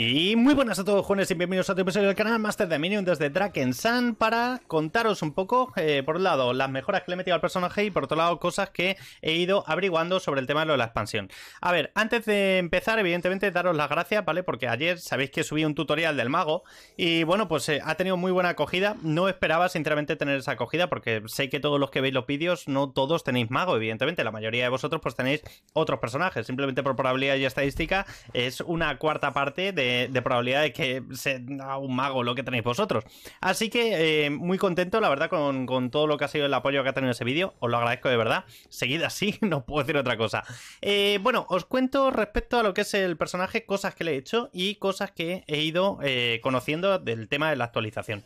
Y muy buenas a todos, jóvenes, y bienvenidos a otro episodio del canal Master Dominion desde Draken Sun para contaros un poco, eh, por un lado, las mejoras que le he metido al personaje y por otro lado, cosas que he ido averiguando sobre el tema de, la expansión. A ver, antes de empezar, evidentemente, daros las gracias, ¿vale? Porque ayer sabéis que subí un tutorial del mago y bueno, pues eh, ha tenido muy buena acogida. No esperaba, sinceramente, tener esa acogida porque sé que todos los que veis los vídeos, no todos tenéis mago, evidentemente. La mayoría de vosotros, pues tenéis otros personajes. Simplemente por probabilidad y estadística, es una cuarta parte de eh, de, probabilidad de que sea un mago lo que tenéis vosotros. Así que eh, muy contento, la verdad, con, todo lo que ha sido el apoyo que ha tenido ese vídeo. Os lo agradezco de verdad. Seguid así, no puedo decir otra cosa. Eh, bueno, os cuento respecto a lo que es el personaje, cosas que le he hecho y cosas que he ido conociendo del tema de la actualización.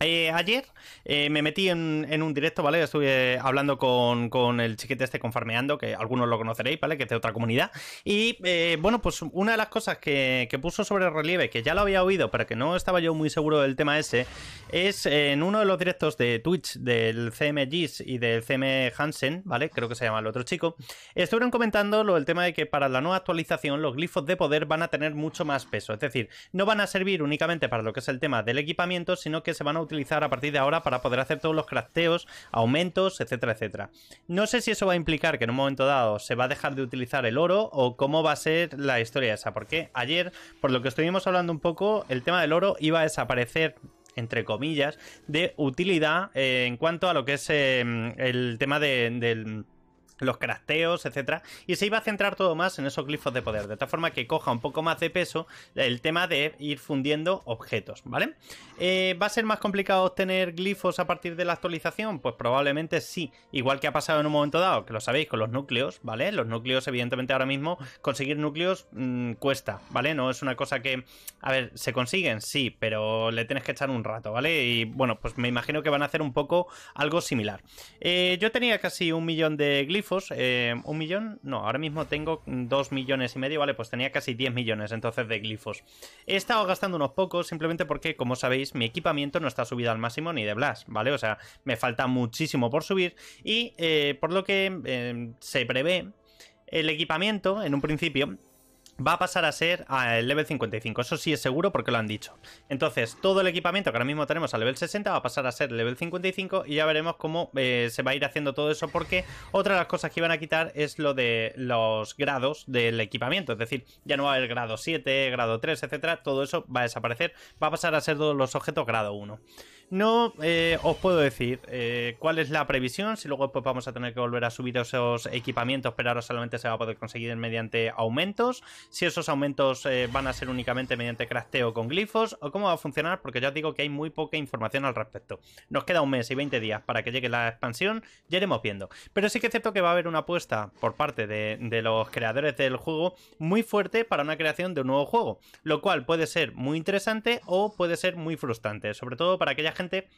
Eh, ayer eh, me metí en, un directo, ¿vale? Estuve hablando con, el chiquete este, con que algunos lo conoceréis, ¿vale? Que es de otra comunidad. Y eh, bueno, pues una de las cosas que, puso sobre relieve, que ya lo había oído, pero que no estaba yo muy seguro del tema ese, es en uno de los directos de Twitch del CM Gis y del CM Hansen, ¿vale? Creo que se llama el otro chico. Estuvieron comentando lo, el tema de que para la nueva actualización los glifos de poder van a tener mucho más peso. Es decir, no van a servir únicamente para lo que es el tema del equipamiento, sino que se van a utilizar a partir de ahora para poder hacer todos los crafteos, aumentos, etcétera, etcétera. No sé si eso va a implicar que en un momento dado se va a dejar de utilizar el oro o cómo va a ser la historia esa, porque ayer, por lo que estuvimos hablando un poco, el tema del oro iba a desaparecer entre comillas, de utilidad eh, en cuanto a lo que es eh, el tema del los crafteos, etcétera, y se iba a centrar todo más en esos glifos de poder, de tal forma que coja un poco más de peso el tema de ir fundiendo objetos, ¿vale? Eh, ¿Va a ser más complicado obtener glifos a partir de la actualización? Pues probablemente sí, igual que ha pasado en un momento dado, que lo sabéis con los núcleos, ¿vale? Los núcleos, evidentemente, ahora mismo conseguir núcleos mm, cuesta, ¿vale? No es una cosa que, a ver, se consiguen, sí, pero le tienes que echar un rato, ¿vale? Y bueno, pues me imagino que van a hacer un poco algo similar. Eh, yo tenía casi un millón de glifos eh, un millón, no, ahora mismo tengo dos millones y medio, vale, pues tenía casi 10 millones entonces de glifos. He estado gastando unos pocos simplemente porque, como sabéis, mi equipamiento no está subido al máximo ni de Blast, ¿vale? O sea, me falta muchísimo por subir y eh, por lo que eh, se prevé el equipamiento, en un principio, va a pasar a ser al level 55. Eso sí es seguro porque lo han dicho. Entonces, todo el equipamiento que ahora mismo tenemos al level 60 va a pasar a ser level 55 y ya veremos cómo eh, se va a ir haciendo todo eso porque otra de las cosas que iban a quitar es lo de los grados del equipamiento. Es decir, ya no va a haber grado 7, grado 3, etcétera. Todo eso va a desaparecer. Va a pasar a ser todos los objetos grado 1. No eh, os puedo decir eh, cuál es la previsión, si luego vamos a tener que volver a subir esos equipamientos, pero ahora solamente se va a poder conseguir mediante aumentos, si esos aumentos eh, van a ser únicamente mediante crafteo con glifos o cómo va a funcionar, porque ya os digo que hay muy poca información al respecto. Nos queda un mes y 20 días para que llegue la expansión, ya iremos viendo. Pero sí que es cierto que va a haber una apuesta por parte de los creadores del juego muy fuerte para una creación de un nuevo juego, lo cual puede ser muy interesante o puede ser muy frustrante, sobre todo para aquellas gente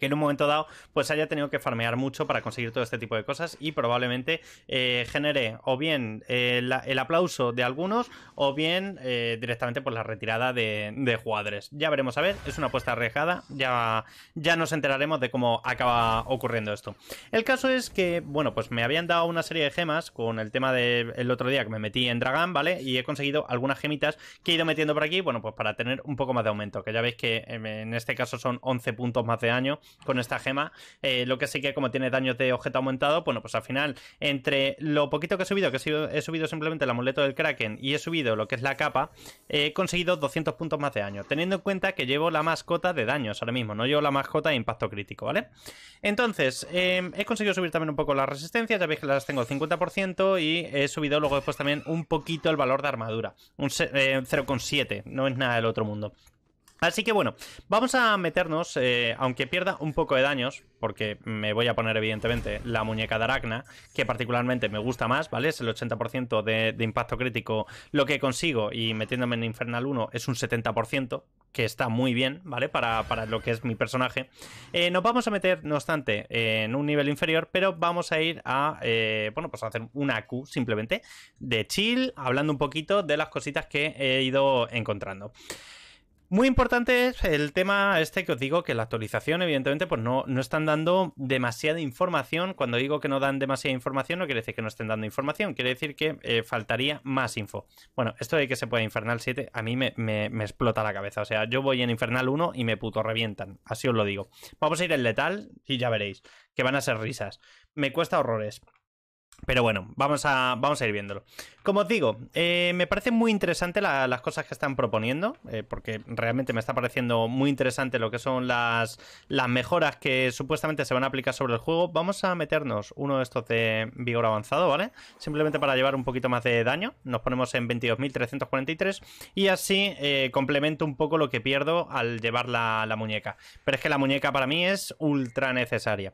que en un momento dado pues haya tenido que farmear mucho para conseguir todo este tipo de cosas y probablemente eh, genere o bien eh, el aplauso de algunos o bien eh, directamente por pues, la retirada de, jugadores. Ya veremos, a ver, es una apuesta arriesgada, ya, ya nos enteraremos de cómo acaba ocurriendo esto. El caso es que, bueno, pues me habían dado una serie de gemas con el tema del otro día que me metí en Dragon ¿vale? Y he conseguido algunas gemitas que he ido metiendo por aquí, bueno, pues para tener un poco más de aumento, que ya veis que en este caso son 11 puntos más de año con esta gema. Eh, lo que sí que como tiene daños de objeto aumentado, bueno, pues al final, entre lo poquito que he subido, que he subido, simplemente el amuleto del Kraken y he subido lo que es la capa, he conseguido 200 puntos más de daño, teniendo en cuenta que llevo la mascota de daños ahora mismo, no llevo la mascota de impacto crítico, ¿vale? Entonces, em, he conseguido subir también un poco las resistencias, ya veis que las tengo 50% y he subido luego después también un poquito el valor de armadura, un 0,7, eh, no es nada del otro mundo. Así que bueno, vamos a meternos, eh, aunque pierda un poco de daños, porque me voy a poner evidentemente la muñeca de Aracna, que particularmente me gusta más, ¿vale? Es el 80% de, impacto crítico lo que consigo y metiéndome en Infernal 1 es un 70%, que está muy bien, ¿vale? Para, lo que es mi personaje. Eh, nos vamos a meter, no obstante, en un nivel inferior, pero vamos a ir a, eh, bueno, pues a hacer una Q simplemente de chill, hablando un poquito de las cositas que he ido encontrando. Muy importante es el tema este que os digo, que la actualización, evidentemente, pues no, no están dando demasiada información. Cuando digo que no dan demasiada información, no quiere decir que no estén dando información, quiere decir que eh, faltaría más info. Bueno, esto de que se pueda Infernal 7 a mí me, me, explota la cabeza. O sea, yo voy en Infernal 1 y me puto revientan. Así os lo digo. Vamos a ir en letal y ya veréis que van a ser risas. Me cuesta horrores. Pero bueno, vamos a, vamos a ir viéndolo. Como os digo, eh, me parecen muy interesantes las cosas que están proponiendo, eh, porque realmente me está pareciendo muy interesante lo que son las, las mejoras que supuestamente se van a aplicar sobre el juego. Vamos a meternos uno de estos de vigor avanzado, ¿vale? Simplemente para llevar un poquito más de daño. Nos ponemos en 22.343 y así eh, complemento un poco lo que pierdo al llevar la, la muñeca. Pero es que la muñeca para mí es ultra necesaria.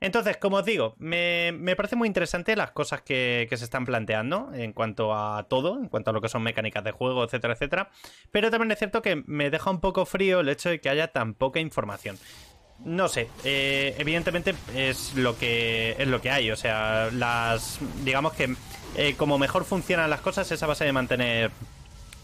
Entonces, como os digo, me, me parece muy interesante las cosas que, se están planteando en cuanto a todo, en cuanto a lo que son mecánicas de juego, etcétera, etcétera. Pero también es cierto que me deja un poco frío el hecho de que haya tan poca información. No sé, eh, evidentemente es lo que es lo que hay, o sea, las digamos que eh, como mejor funcionan las cosas es a base de mantener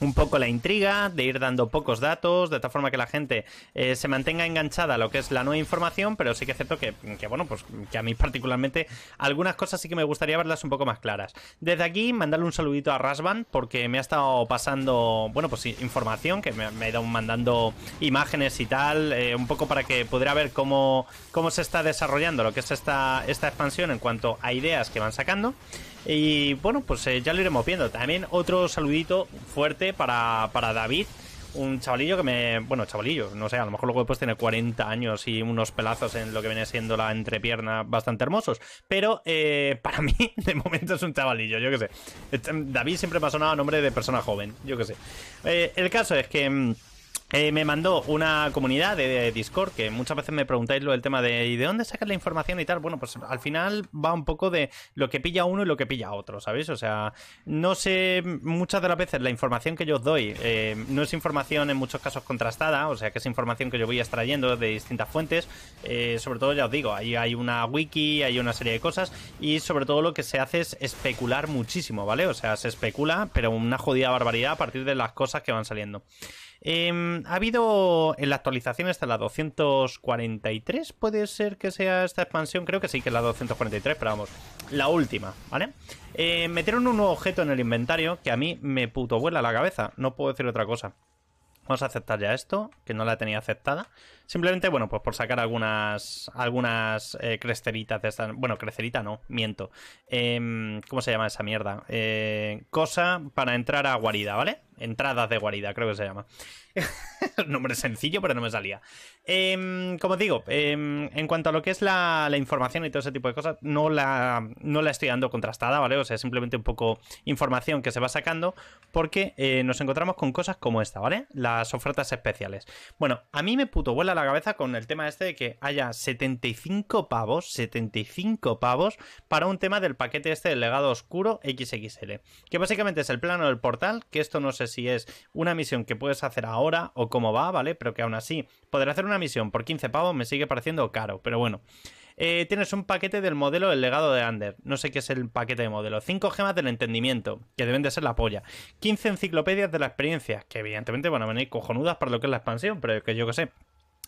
un poco la intriga, de ir dando pocos datos, de tal forma que la gente eh, se mantenga enganchada a lo que es la nueva información, pero sí que es cierto que, bueno, pues que a mí particularmente algunas cosas sí que me gustaría verlas un poco más claras. Desde aquí, mandarle un saludito a Rasban, porque me ha estado pasando, bueno, pues información, que me, ha ido mandando imágenes y tal, eh, un poco para que pudiera ver cómo, cómo se está desarrollando lo que es esta, esta expansión en cuanto a ideas que van sacando. Y bueno, pues eh, ya lo iremos viendo. También otro saludito fuerte para, David. Un chavalillo que me. Bueno, chavalillo, no sé, a lo mejor luego después tiene 40 años y unos pelazos en lo que viene siendo la entrepierna bastante hermosos. Pero eh, para mí, de momento es un chavalillo, yo que sé. Este, David siempre me ha sonado a nombre de persona joven, yo que sé. Eh, el caso es que. Mm, eh, me mandó una comunidad de, Discord que muchas veces me preguntáis lo del tema de ¿y de dónde sacas la información y tal? Bueno, pues al final va un poco de lo que pilla uno y lo que pilla otro, ¿sabéis? O sea, no sé, muchas de las veces la información que yo os doy eh, no es información en muchos casos contrastada, o sea, que es información que yo voy extrayendo de distintas fuentes, eh, sobre todo ya os digo, ahí hay una wiki, hay una serie de cosas y sobre todo lo que se hace es especular muchísimo, ¿vale? O sea, se especula, pero una jodida barbaridad a partir de las cosas que van saliendo. Em, ha habido en la actualización hasta la 243, puede ser que sea esta expansión, creo que sí que es la 243, pero vamos, la última, ¿vale? Eh, metieron un nuevo objeto en el inventario que a mí me puto vuela la cabeza, no puedo decir otra cosa. Vamos a aceptar ya esto, que no la tenía aceptada. Simplemente, bueno, pues por sacar algunas algunas eh, creceritas de esta... Bueno, crecerita no, miento. Em, ¿Cómo se llama esa mierda? Eh, cosa para entrar a guarida, ¿vale? Entradas de guarida, creo que se llama. Nombre sencillo, pero no me salía. Em, como digo, em, en cuanto a lo que es la, información y todo ese tipo de cosas, no la, la estoy dando contrastada, ¿vale? O sea, simplemente un poco información que se va sacando porque eh, nos encontramos con cosas como esta, ¿vale? Las ofertas especiales. Bueno, a mí me puto vuela la cabeza con el tema este de que haya 75 pavos, 75 pavos para un tema del paquete este del legado oscuro XXL, que básicamente es el plano del portal, que esto no se si es una misión que puedes hacer ahora o cómo va, ¿vale? Pero que aún así, poder hacer una misión por 15 pavos me sigue pareciendo caro, pero bueno. Eh, tienes un paquete del modelo El legado de Ander. No sé qué es el paquete de modelo. 5 gemas del entendimiento, que deben de ser la polla. 15 enciclopedias de la experiencia, que evidentemente van a venir cojonudas para lo que es la expansión, pero que yo qué sé.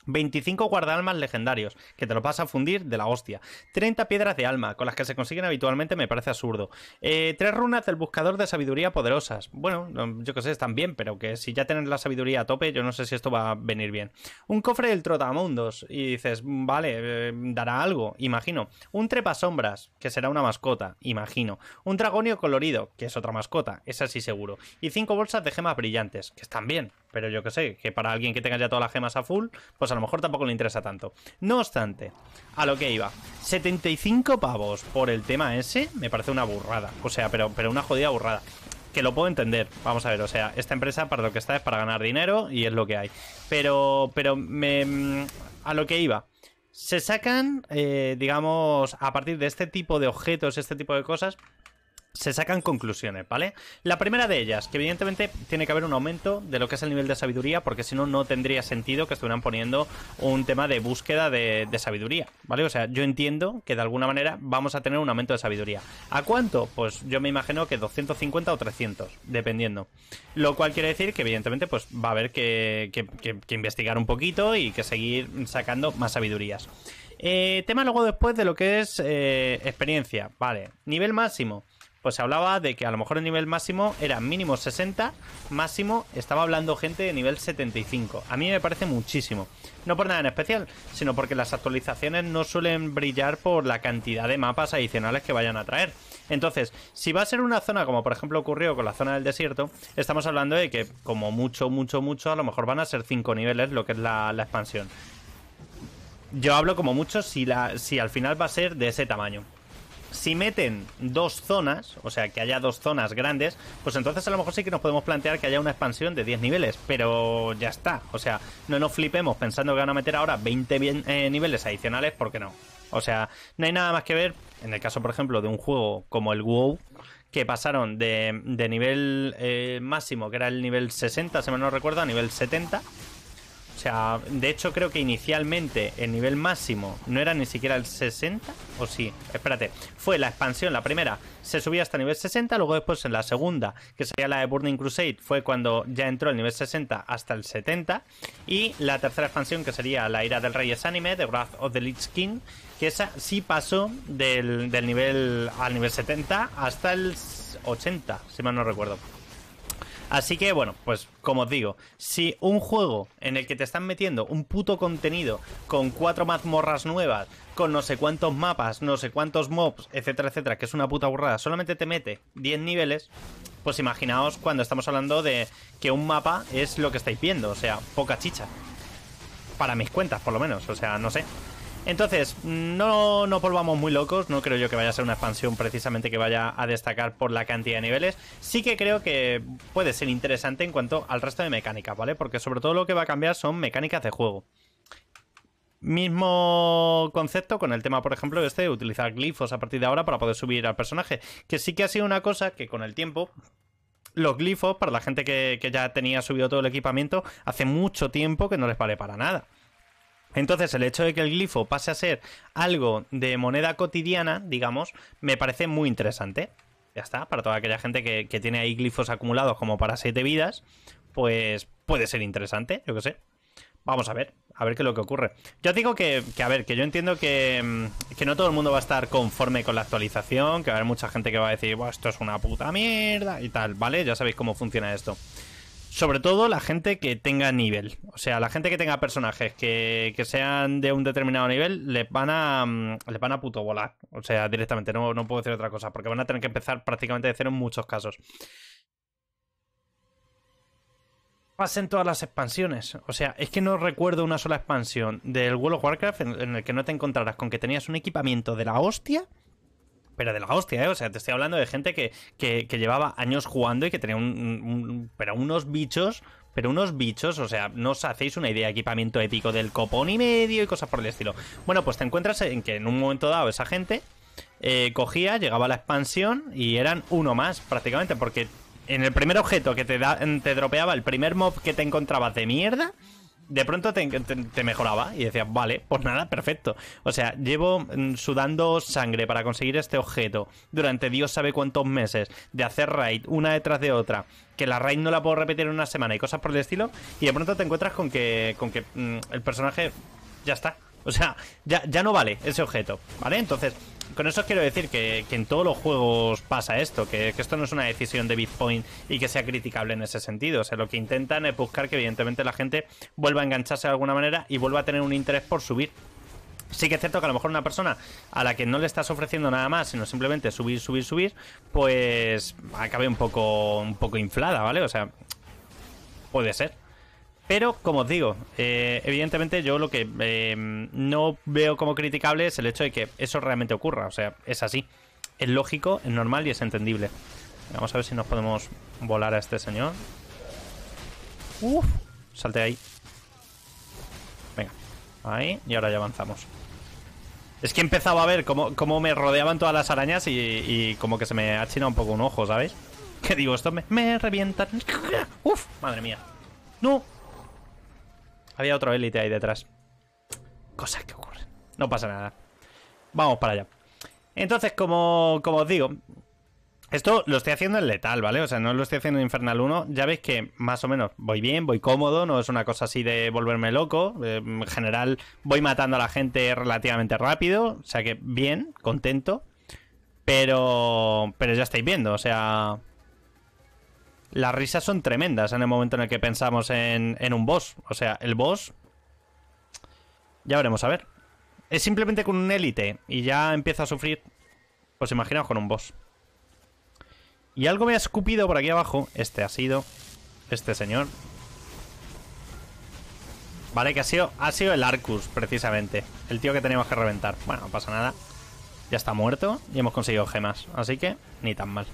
25 guardaalmas legendarios, que te lo vas a fundir de la hostia. 30 piedras de alma, con las que se consiguen habitualmente, me parece absurdo. 3 eh, runas del buscador de sabiduría poderosas. Bueno, yo que sé, están bien, pero que si ya tienes la sabiduría a tope, yo no sé si esto va a venir bien. Un cofre del trotamundos, y dices, vale, eh, dará algo, imagino. Un trepasombras, que será una mascota, imagino. Un dragonio colorido, que es otra mascota, es así seguro. Y 5 bolsas de gemas brillantes, que están bien, pero yo que sé, que para alguien que tenga ya todas las gemas a full, pues a lo mejor tampoco le interesa tanto. No obstante, a lo que iba, 75 pavos por el tema ese me parece una burrada. O sea, pero, pero una jodida burrada que lo puedo entender. Vamos a ver, o sea, esta empresa para lo que está es para ganar dinero y es lo que hay. Pero, pero me, mm, a lo que iba. Se sacan, eh, digamos, a partir de este tipo de objetos, este tipo de cosas, se sacan conclusiones, ¿vale? La primera de ellas, que evidentemente tiene que haber un aumento de lo que es el nivel de sabiduría, porque si no, no tendría sentido que estuvieran poniendo un tema de búsqueda de, sabiduría, ¿vale? O sea, yo entiendo que de alguna manera vamos a tener un aumento de sabiduría. ¿A cuánto? Pues yo me imagino que 250 o 300, dependiendo. Lo cual quiere decir que evidentemente pues va a haber que, investigar un poquito y que seguir sacando más sabidurías. Eh, tema luego después de lo que es eh, experiencia, ¿vale? Nivel máximo pues se hablaba de que a lo mejor el nivel máximo era mínimo 60, máximo estaba hablando gente de nivel 75. A mí me parece muchísimo. No por nada en especial, sino porque las actualizaciones no suelen brillar por la cantidad de mapas adicionales que vayan a traer. Entonces, si va a ser una zona como por ejemplo ocurrió con la zona del desierto, estamos hablando de que como mucho, mucho, mucho, a lo mejor van a ser 5 niveles lo que es la, la expansión. Yo hablo como mucho si, la, si al final va a ser de ese tamaño si meten dos zonas, o sea, que haya dos zonas grandes, pues entonces a lo mejor sí que nos podemos plantear que haya una expansión de 10 niveles, pero ya está. O sea, no nos flipemos pensando que van a meter ahora 20 eh, niveles adicionales, ¿Por qué no. O sea, no hay nada más que ver, en el caso, por ejemplo, de un juego como el WoW, que pasaron de, nivel eh, máximo, que era el nivel 60, si me no recuerdo, a nivel 70. O sea, de hecho creo que inicialmente el nivel máximo no era ni siquiera el 60, o sí, espérate, fue la expansión, la primera, se subía hasta el nivel 60, luego después en la segunda, que sería la de Burning Crusade, fue cuando ya entró el nivel 60 hasta el 70, y la tercera expansión, que sería la Ira del Reyes anime, de Wrath of the Lich King, que esa sí pasó del, nivel al nivel 70 hasta el 80, si mal no recuerdo. Así que bueno, pues como os digo, si un juego en el que te están metiendo un puto contenido con cuatro mazmorras nuevas, con no sé cuántos mapas, no sé cuántos mobs, etcétera, etcétera, que es una puta burrada, solamente te mete 10 niveles, pues imaginaos cuando estamos hablando de que un mapa es lo que estáis viendo, o sea, poca chicha. Para mis cuentas, por lo menos, o sea, no sé. Entonces, no nos volvamos muy locos, no creo yo que vaya a ser una expansión precisamente que vaya a destacar por la cantidad de niveles. Sí que creo que puede ser interesante en cuanto al resto de mecánicas, ¿vale? Porque sobre todo lo que va a cambiar son mecánicas de juego. Mismo concepto con el tema, por ejemplo, este de utilizar glifos a partir de ahora para poder subir al personaje. Que sí que ha sido una cosa que con el tiempo los glifos, para la gente que, que, ya tenía subido todo el equipamiento, hace mucho tiempo que no les vale para nada. Entonces, el hecho de que el glifo pase a ser algo de moneda cotidiana, digamos, me parece muy interesante. Ya está, para toda aquella gente que, tiene ahí glifos acumulados como para siete vidas, pues puede ser interesante, yo que sé. Vamos a ver, a ver qué es lo que ocurre. Yo digo que, a ver, que yo entiendo que, mm, que, no todo el mundo va a estar conforme con la actualización, que va a haber mucha gente que va a decir, esto es una puta mierda y tal, ¿vale? Ya sabéis cómo funciona esto. Sobre todo la gente que tenga nivel. O sea, la gente que tenga personajes que, que sean de un determinado nivel, les van a, mm, les van a puto volar. O sea, directamente, no, puedo decir otra cosa, porque van a tener que empezar prácticamente de cero en muchos casos pasen todas las expansiones. O sea, es que no recuerdo una sola expansión del World of Warcraft en, en, el que no te encontraras con que tenías un equipamiento de la hostia pero de la hostia, ¿eh? O sea, te estoy hablando de gente que, llevaba años jugando y que tenía un, pero unos bichos, pero unos bichos, o sea, no os hacéis una idea de equipamiento épico del copón y medio y cosas por el estilo. Bueno, pues te encuentras en que en un momento dado esa gente eh, cogía, llegaba a la expansión y eran uno más prácticamente, porque en el primer objeto que te, da, te dropeaba, el primer mob que te encontrabas de mierda, de pronto te, mejoraba y decías, vale, pues nada, perfecto. O sea, llevo mm, sudando sangre para conseguir este objeto durante Dios sabe cuántos meses, de hacer raid una detrás de otra, que la raid no la puedo repetir en una semana y cosas por el estilo, y de pronto te encuentras con que, con que mm, el personaje ya está, o sea, ya, ya no vale ese objeto, ¿vale? Entonces, con eso quiero decir que, en todos los juegos pasa esto, que, que, esto no es una decisión de Bitcoin y que sea criticable en ese sentido. O sea, lo que intentan es buscar que evidentemente la gente vuelva a engancharse de alguna manera y vuelva a tener un interés por subir. Sí que es cierto que a lo mejor una persona a la que no le estás ofreciendo nada más, sino simplemente subir, subir, subir, pues acabe un poco, un poco inflada, ¿vale? O sea, puede ser, pero, como os digo, eh, evidentemente yo lo que eh, no veo como criticable es el hecho de que eso realmente ocurra. O sea, es así. Es lógico, es normal y es entendible. Vamos a ver si nos podemos volar a este señor. Uf, salte ahí. Venga, ahí, y ahora ya avanzamos. Es que empezaba a ver cómo, me rodeaban todas las arañas y, como que se me ha chinado un poco un ojo, ¿sabes? Que digo, esto me, me revientan. Uf, madre mía. No, había otro élite ahí detrás. Cosas que ocurren. No pasa nada. Vamos para allá. Entonces, como, como os digo, esto lo estoy haciendo en letal, ¿vale? O sea, no lo estoy haciendo en Infernal 1. Ya veis que más o menos voy bien, voy cómodo, no es una cosa así de volverme loco. Eh, en general, voy matando a la gente relativamente rápido. O sea que bien, contento. Pero, pero ya estáis viendo, o sea, las risas son tremendas en el momento en el que pensamos en, un boss. O sea, el boss... Ya veremos, a ver. Es simplemente con un élite y ya empieza a sufrir. Pues imaginaos con un boss. Y algo me ha escupido por aquí abajo. Este ha sido. Este señor. Vale, que ha sido, ha sido el Arcus, precisamente. El tío que teníamos que reventar. Bueno, no pasa nada. Ya está muerto y hemos conseguido gemas. Así que, ni tan mal.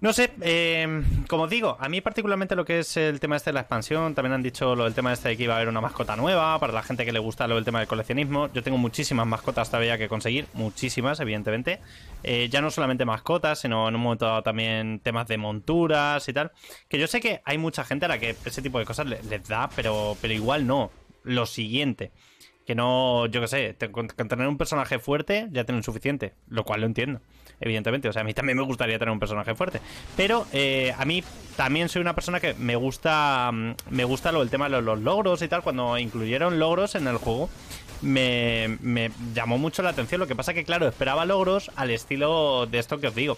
No sé, em, como digo, a mí particularmente lo que es el tema este de la expansión, también han dicho lo del tema este de que iba a haber una mascota nueva, para la gente que le gusta lo del tema del coleccionismo, yo tengo muchísimas mascotas todavía que conseguir, muchísimas evidentemente, eh, ya no solamente mascotas, sino en un momento dado también temas de monturas y tal, que yo sé que hay mucha gente a la que ese tipo de cosas les, da, pero, pero igual no, lo siguiente, que no, yo qué sé, con tener un personaje fuerte ya tienen suficiente, lo cual lo entiendo evidentemente. O sea, a mí también me gustaría tener un personaje fuerte. Pero eh, a mí también soy una persona que me gusta. Mm, me gusta lo, el tema de los, logros y tal. Cuando incluyeron logros en el juego. Me, me llamó mucho la atención. Lo que pasa que, claro, esperaba logros al estilo de esto que os digo.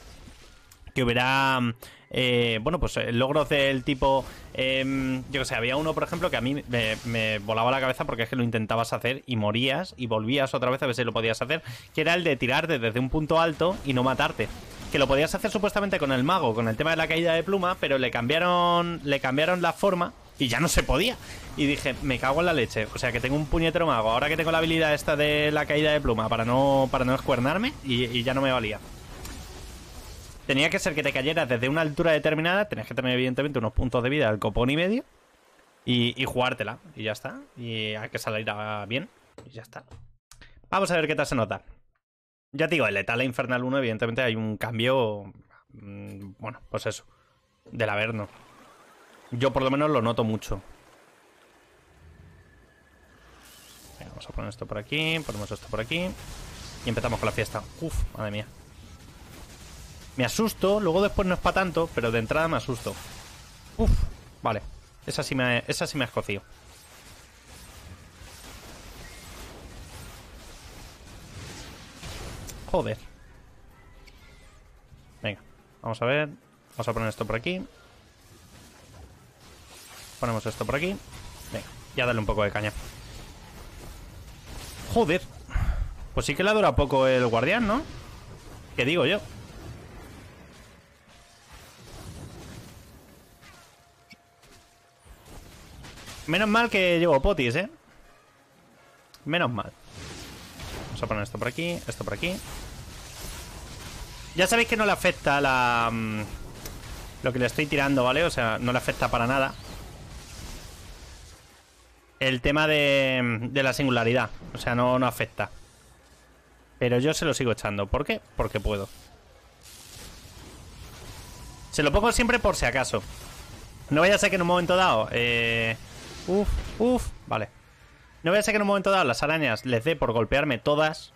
Que hubiera mm, eh, bueno, pues eh, logros del tipo, em, yo que sé, había uno, por ejemplo, que a mí me, volaba la cabeza porque es que lo intentabas hacer y morías y volvías otra vez a ver si lo podías hacer, que era el de tirarte desde un punto alto y no matarte. Que lo podías hacer supuestamente con el mago, con el tema de la caída de pluma, pero le cambiaron, le cambiaron la forma y ya no se podía. Y dije, me cago en la leche. O sea, que tengo un puñetero mago. Ahora que tengo la habilidad esta de la caída de pluma para no, para no escuernarme y ya no me valía tenía que ser que te cayeras desde una altura determinada, tenías que tener evidentemente unos puntos de vida al copón y medio y, jugártela y ya está. Y hay que salir bien y ya está. Vamos a ver qué tal se nota. Ya te digo, el Letal Infernal 1 evidentemente hay un cambio, mm, bueno, pues eso, del Averno. Yo por lo menos lo noto mucho. vamos a poner esto por aquí, ponemos esto por aquí y empezamos con la fiesta. Uf, madre mía. Me asusto, luego después no es para tanto, pero de entrada me asusto. Uf, vale. Esa sí me, esa me ha escocido. Joder. Venga, vamos a ver. Vamos a poner esto por aquí. Ponemos esto por aquí. Venga, ya dale un poco de caña. Joder. Pues sí que le dura poco el guardián, ¿no? ¿Qué digo yo? Menos mal que llevo potis, ¿eh? Menos mal. Vamos a poner esto por aquí, esto por aquí. Ya sabéis que no le afecta la... Mm, lo que le estoy tirando, ¿vale? O sea, no le afecta para nada. El tema de, de la singularidad. O sea, no, no afecta. Pero yo se lo sigo echando. ¿Por qué? Porque puedo. Se lo pongo siempre por si acaso. No vaya a ser que en un momento dado... Eh Uf, uf. Vale. No voy a ser que en un momento dado las arañas les dé por golpearme todas.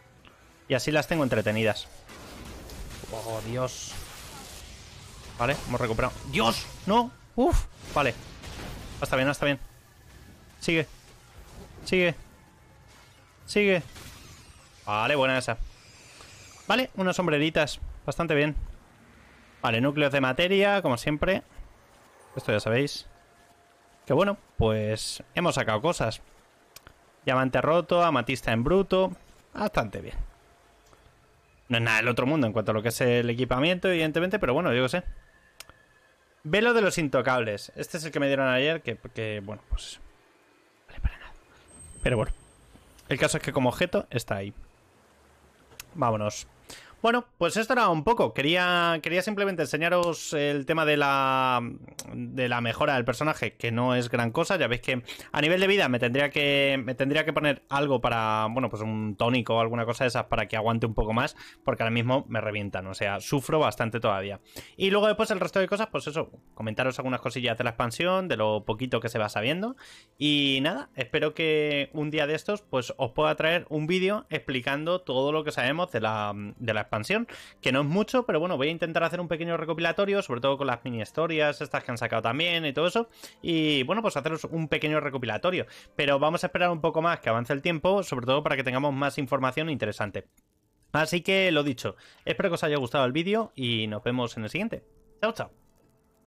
Y así las tengo entretenidas. Oh, Dios. Vale, hemos recuperado. ¡Dios! ¡No! ¡Uf! Vale. Hasta bien, está bien. Sigue. Sigue. Sigue. Vale, buena esa. Vale, unas sombreritas. Bastante bien. Vale, núcleos de materia, como siempre. Esto ya sabéis. Que bueno, pues hemos sacado cosas. Diamante roto, amatista en bruto. Bastante bien. No es nada del otro mundo en cuanto a lo que es el equipamiento, evidentemente, pero bueno, yo qué sé. Velo de los intocables. Este es el que me dieron ayer, que, que bueno, pues... Vale para nada. Pero bueno. El caso es que como objeto está ahí. Vámonos. Bueno, pues esto era un poco. Quería, quería simplemente enseñaros el tema de la, de la mejora del personaje, que no es gran cosa. Ya veis que a nivel de vida me tendría que, me tendría que poner algo para, bueno, pues un tónico o alguna cosa de esas para que aguante un poco más, porque ahora mismo me revientan. O sea, sufro bastante todavía. Y luego después el resto de cosas, pues eso, comentaros algunas cosillas de la expansión, de lo poquito que se va sabiendo. Y nada, espero que un día de estos, pues os pueda traer un vídeo explicando todo lo que sabemos de la, de la expansión expansión, que no es mucho, pero bueno, voy a intentar hacer un pequeño recopilatorio, sobre todo con las mini historias, estas que han sacado también y todo eso, y bueno, pues haceros un pequeño recopilatorio, pero vamos a esperar un poco más que avance el tiempo, sobre todo para que tengamos más información interesante. Así que lo dicho, espero que os haya gustado el vídeo y nos vemos en el siguiente. Chao, chao.